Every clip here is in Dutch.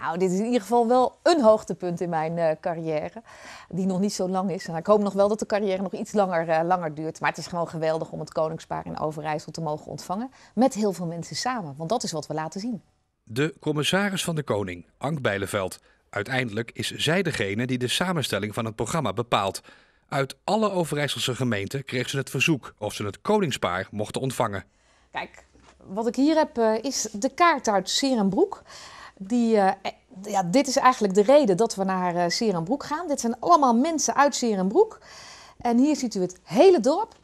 Nou, dit is in ieder geval wel een hoogtepunt in mijn eh, carrière. Die nog niet zo lang is. En ik hoop nog wel dat de carrière nog iets langer, eh, langer duurt. Maar het is gewoon geweldig om het Koningspaar in Overijssel te mogen ontvangen. Met heel veel mensen samen. Want dat is wat we laten zien. De commissaris van de Koning, Ank Bijleveld. Uiteindelijk is zij degene die de samenstelling van het programma bepaalt. Uit alle Overijsselse gemeenten kreeg ze het verzoek of ze het Koningspaar mochten ontvangen. Kijk, wat ik hier heb eh, is de kaart uit Serenbroek die, eh, eh, ja, dit is eigenlijk de reden dat we naar uh, Serenbroek gaan. Dit zijn allemaal mensen uit Serenbroek. En hier ziet u het hele dorp.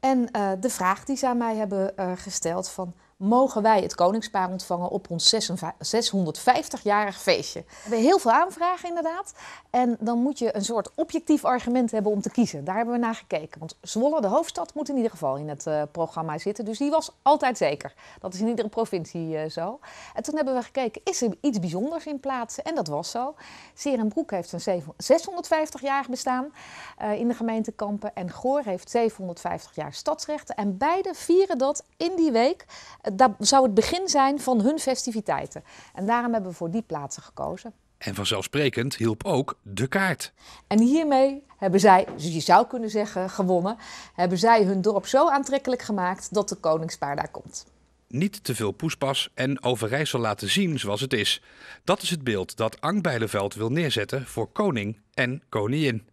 En de vraag die ze aan mij hebben gesteld van mogen wij het koningspaar ontvangen op ons 650-jarig feestje. We hebben heel veel aanvragen inderdaad. En dan moet je een soort objectief argument hebben om te kiezen. Daar hebben we naar gekeken. Want Zwolle, de hoofdstad, moet in ieder geval in het eh, programma zitten. Dus die was altijd zeker. Dat is in iedere provincie eh, zo. En toen hebben we gekeken, is er iets bijzonders in plaatsen? En dat was zo. Serenbroek heeft een 650 jaar bestaan eh, in de gemeente Kampen. En Goor heeft 750 jaar stadsrechten. En beide vieren dat in die week dat zou het begin zijn van hun festiviteiten. En daarom hebben we voor die plaatsen gekozen. En vanzelfsprekend hielp ook de kaart. En hiermee hebben zij, dus je zou kunnen zeggen gewonnen, hebben zij hun dorp zo aantrekkelijk gemaakt dat de koningspaar daar komt. Niet te veel poespas en Overijssel laten zien zoals het is. Dat is het beeld dat Ang Bijleveld wil neerzetten voor koning en koningin.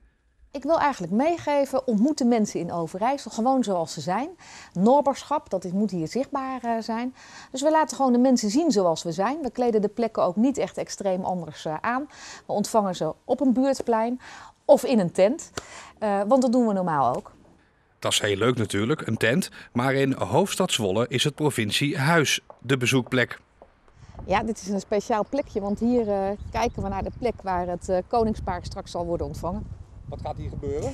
Ik wil eigenlijk meegeven, ontmoeten mensen in Overijssel gewoon zoals ze zijn. Noorberschap, dat moet hier zichtbaar eh, zijn. Dus we laten gewoon de mensen zien zoals we zijn. We kleden de plekken ook niet echt extreem anders eh, aan. We ontvangen ze op een buurtplein of in een tent. Eh, want dat doen we normaal ook. Dat is heel leuk natuurlijk, een tent. Maar in hoofdstad Zwolle is het provincie Huis de bezoekplek. Ja, dit is een speciaal plekje, want hier kijken we naar de plek waar het koningspaar straks zal worden ontvangen. Wat gaat hier gebeuren?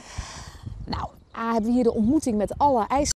Nou, A, hebben we hier de ontmoeting met alle ijs